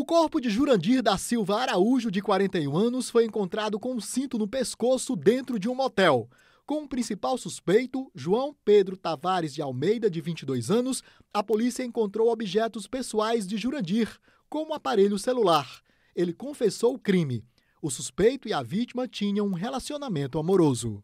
O corpo de Jurandir da Silva Araújo, de 41 anos, foi encontrado com um cinto no pescoço dentro de um motel. Com o principal suspeito, João Pedro Tavares de Almeida, de 22 anos, a polícia encontrou objetos pessoais de Jurandir, como aparelho celular. Ele confessou o crime. O suspeito e a vítima tinham um relacionamento amoroso.